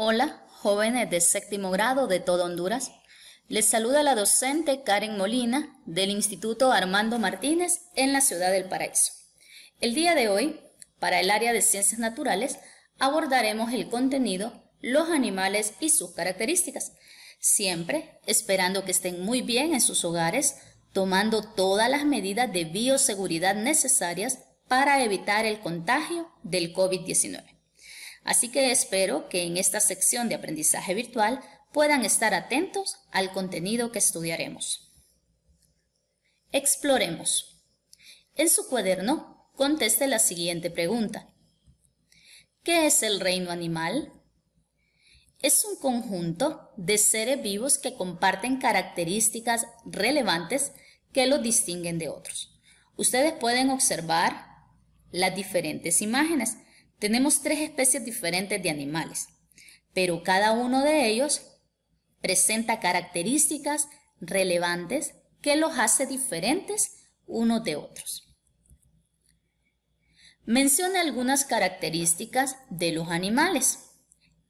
Hola, jóvenes de séptimo grado de todo Honduras. Les saluda la docente Karen Molina del Instituto Armando Martínez en la ciudad del Paraíso. El día de hoy, para el área de ciencias naturales, abordaremos el contenido, los animales y sus características, siempre esperando que estén muy bien en sus hogares, tomando todas las medidas de bioseguridad necesarias para evitar el contagio del COVID-19. Así que espero que en esta sección de aprendizaje virtual puedan estar atentos al contenido que estudiaremos. Exploremos. En su cuaderno, conteste la siguiente pregunta. ¿Qué es el reino animal? Es un conjunto de seres vivos que comparten características relevantes que los distinguen de otros. Ustedes pueden observar las diferentes imágenes tenemos tres especies diferentes de animales, pero cada uno de ellos presenta características relevantes que los hace diferentes unos de otros. Menciona algunas características de los animales.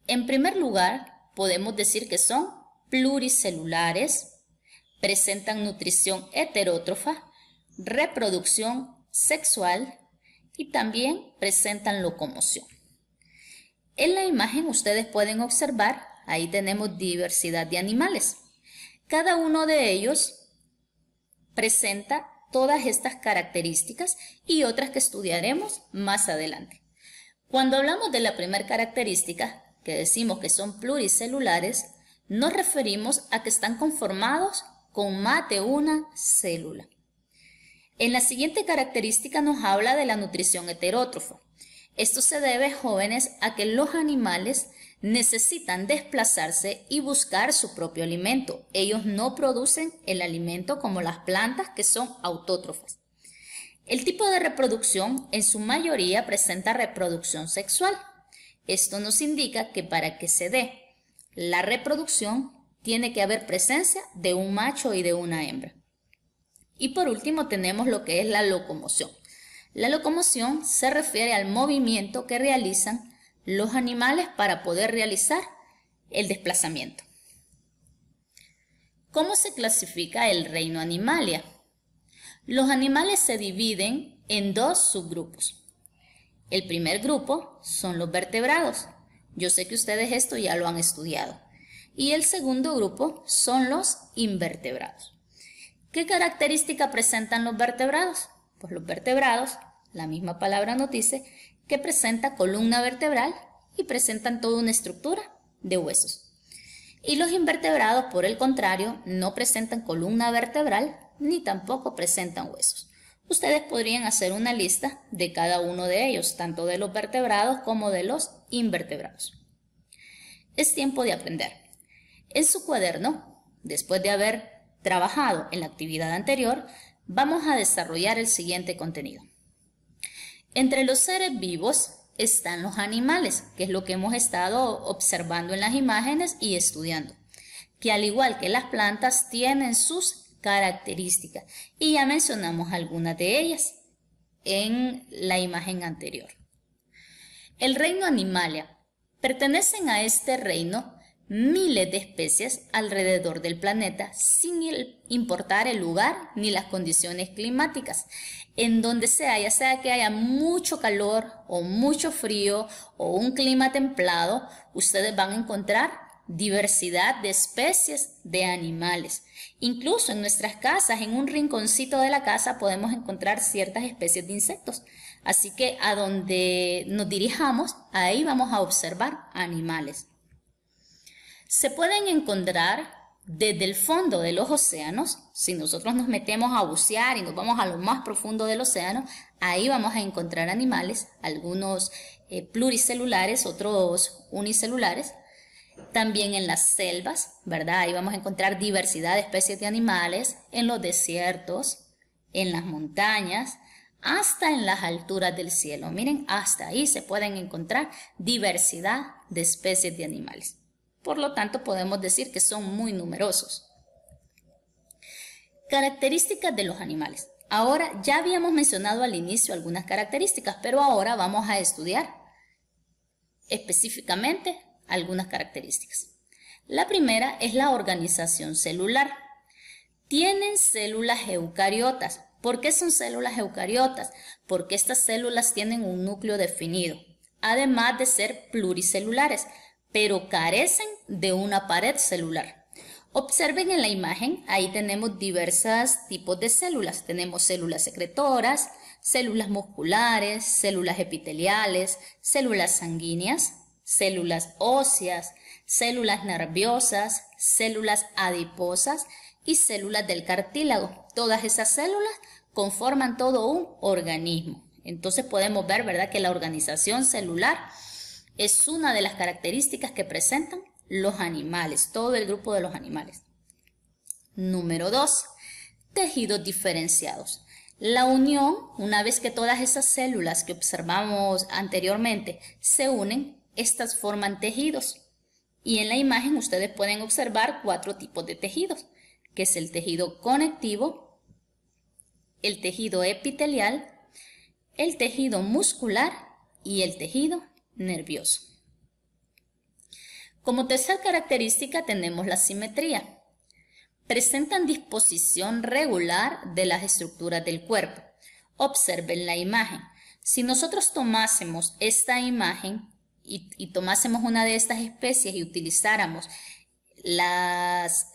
En primer lugar, podemos decir que son pluricelulares, presentan nutrición heterótrofa, reproducción sexual, y también presentan locomoción. En la imagen ustedes pueden observar, ahí tenemos diversidad de animales. Cada uno de ellos presenta todas estas características y otras que estudiaremos más adelante. Cuando hablamos de la primera característica, que decimos que son pluricelulares, nos referimos a que están conformados con más de una célula. En la siguiente característica nos habla de la nutrición heterótrofa. Esto se debe, jóvenes, a que los animales necesitan desplazarse y buscar su propio alimento. Ellos no producen el alimento como las plantas que son autótrofas. El tipo de reproducción en su mayoría presenta reproducción sexual. Esto nos indica que para que se dé la reproducción tiene que haber presencia de un macho y de una hembra. Y por último tenemos lo que es la locomoción. La locomoción se refiere al movimiento que realizan los animales para poder realizar el desplazamiento. ¿Cómo se clasifica el reino animalia? Los animales se dividen en dos subgrupos. El primer grupo son los vertebrados. Yo sé que ustedes esto ya lo han estudiado. Y el segundo grupo son los invertebrados. ¿Qué característica presentan los vertebrados? Pues los vertebrados, la misma palabra nos dice, que presenta columna vertebral y presentan toda una estructura de huesos. Y los invertebrados, por el contrario, no presentan columna vertebral ni tampoco presentan huesos. Ustedes podrían hacer una lista de cada uno de ellos, tanto de los vertebrados como de los invertebrados. Es tiempo de aprender. En su cuaderno, después de haber trabajado en la actividad anterior, vamos a desarrollar el siguiente contenido. Entre los seres vivos están los animales, que es lo que hemos estado observando en las imágenes y estudiando, que al igual que las plantas tienen sus características y ya mencionamos algunas de ellas en la imagen anterior. El reino animalia. Pertenecen a este reino miles de especies alrededor del planeta sin importar el lugar ni las condiciones climáticas. En donde sea, ya sea que haya mucho calor o mucho frío o un clima templado, ustedes van a encontrar diversidad de especies de animales. Incluso en nuestras casas, en un rinconcito de la casa, podemos encontrar ciertas especies de insectos. Así que a donde nos dirijamos, ahí vamos a observar animales se pueden encontrar desde el fondo de los océanos, si nosotros nos metemos a bucear y nos vamos a lo más profundo del océano, ahí vamos a encontrar animales, algunos eh, pluricelulares, otros unicelulares. También en las selvas, ¿verdad? Ahí vamos a encontrar diversidad de especies de animales, en los desiertos, en las montañas, hasta en las alturas del cielo. Miren, hasta ahí se pueden encontrar diversidad de especies de animales. Por lo tanto, podemos decir que son muy numerosos. Características de los animales. Ahora ya habíamos mencionado al inicio algunas características, pero ahora vamos a estudiar específicamente algunas características. La primera es la organización celular. Tienen células eucariotas. ¿Por qué son células eucariotas? Porque estas células tienen un núcleo definido, además de ser pluricelulares, pero carecen de una pared celular. Observen en la imagen, ahí tenemos diversos tipos de células. Tenemos células secretoras, células musculares, células epiteliales, células sanguíneas, células óseas, células nerviosas, células adiposas y células del cartílago. Todas esas células conforman todo un organismo. Entonces podemos ver, ¿verdad?, que la organización celular es una de las características que presentan los animales, todo el grupo de los animales. Número 2. Tejidos diferenciados. La unión, una vez que todas esas células que observamos anteriormente se unen, estas forman tejidos. Y en la imagen ustedes pueden observar cuatro tipos de tejidos, que es el tejido conectivo, el tejido epitelial, el tejido muscular y el tejido nervioso. Como tercera característica tenemos la simetría. Presentan disposición regular de las estructuras del cuerpo. Observen la imagen. Si nosotros tomásemos esta imagen y, y tomásemos una de estas especies y utilizáramos las,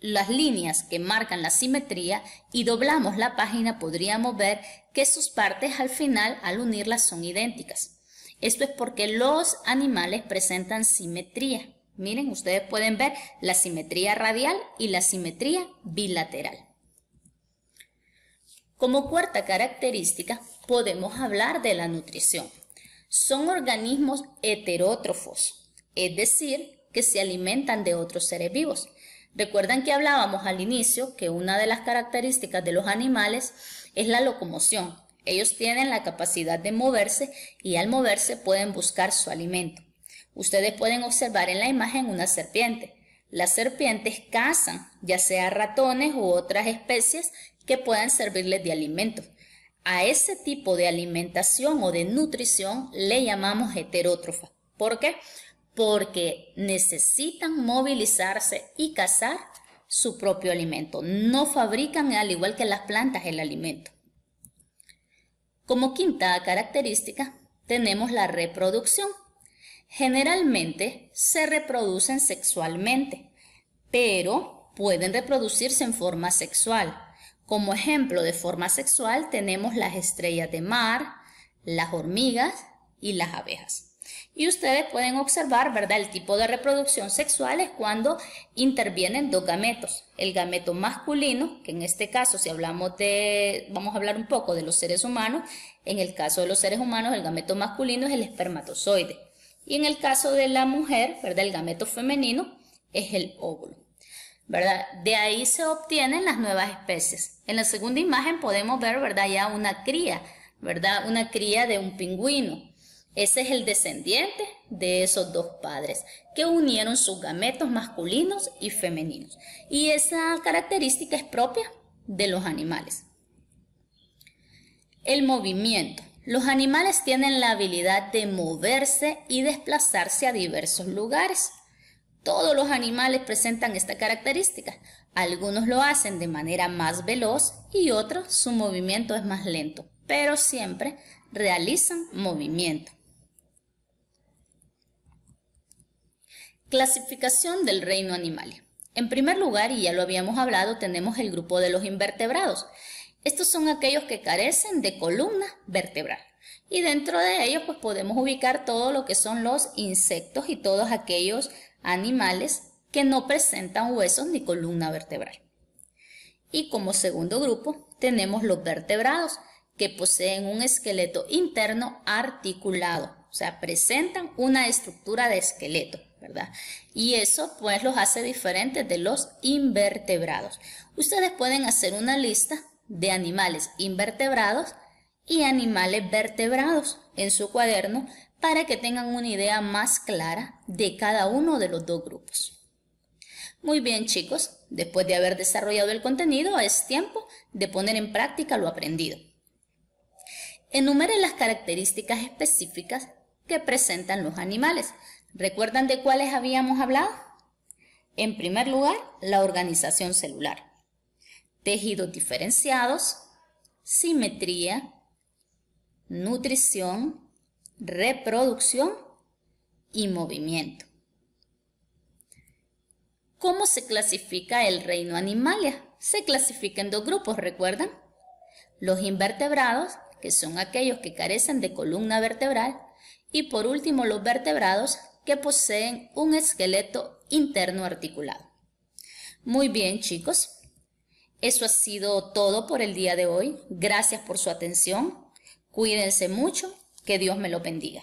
las líneas que marcan la simetría y doblamos la página, podríamos ver que sus partes al final, al unirlas, son idénticas. Esto es porque los animales presentan simetría. Miren, ustedes pueden ver la simetría radial y la simetría bilateral. Como cuarta característica, podemos hablar de la nutrición. Son organismos heterótrofos, es decir, que se alimentan de otros seres vivos. Recuerdan que hablábamos al inicio que una de las características de los animales es la locomoción, ellos tienen la capacidad de moverse y al moverse pueden buscar su alimento. Ustedes pueden observar en la imagen una serpiente. Las serpientes cazan, ya sea ratones u otras especies que puedan servirles de alimento. A ese tipo de alimentación o de nutrición le llamamos heterótrofa. ¿Por qué? Porque necesitan movilizarse y cazar su propio alimento. No fabrican al igual que las plantas el alimento. Como quinta característica, tenemos la reproducción. Generalmente se reproducen sexualmente, pero pueden reproducirse en forma sexual. Como ejemplo de forma sexual tenemos las estrellas de mar, las hormigas y las abejas. Y ustedes pueden observar, ¿verdad? El tipo de reproducción sexual es cuando intervienen dos gametos. El gameto masculino, que en este caso si hablamos de, vamos a hablar un poco de los seres humanos, en el caso de los seres humanos el gameto masculino es el espermatozoide. Y en el caso de la mujer, ¿verdad? El gameto femenino es el óvulo. ¿verdad? De ahí se obtienen las nuevas especies. En la segunda imagen podemos ver, ¿verdad? Ya una cría, ¿verdad? Una cría de un pingüino. Ese es el descendiente de esos dos padres que unieron sus gametos masculinos y femeninos. Y esa característica es propia de los animales. El movimiento. Los animales tienen la habilidad de moverse y desplazarse a diversos lugares. Todos los animales presentan esta característica. Algunos lo hacen de manera más veloz y otros su movimiento es más lento, pero siempre realizan movimiento. Clasificación del reino animal. En primer lugar, y ya lo habíamos hablado, tenemos el grupo de los invertebrados. Estos son aquellos que carecen de columna vertebral. Y dentro de ellos pues podemos ubicar todo lo que son los insectos y todos aquellos animales que no presentan huesos ni columna vertebral. Y como segundo grupo tenemos los vertebrados, que poseen un esqueleto interno articulado, o sea, presentan una estructura de esqueleto. ¿verdad? Y eso pues los hace diferentes de los invertebrados. Ustedes pueden hacer una lista de animales invertebrados y animales vertebrados en su cuaderno para que tengan una idea más clara de cada uno de los dos grupos. Muy bien chicos, después de haber desarrollado el contenido es tiempo de poner en práctica lo aprendido. Enumere las características específicas que presentan los animales, ¿Recuerdan de cuáles habíamos hablado? En primer lugar, la organización celular. Tejidos diferenciados, simetría, nutrición, reproducción y movimiento. ¿Cómo se clasifica el reino animalia? Se clasifica en dos grupos, ¿recuerdan? Los invertebrados, que son aquellos que carecen de columna vertebral, y por último los vertebrados, que poseen un esqueleto interno articulado. Muy bien, chicos. Eso ha sido todo por el día de hoy. Gracias por su atención. Cuídense mucho. Que Dios me lo bendiga.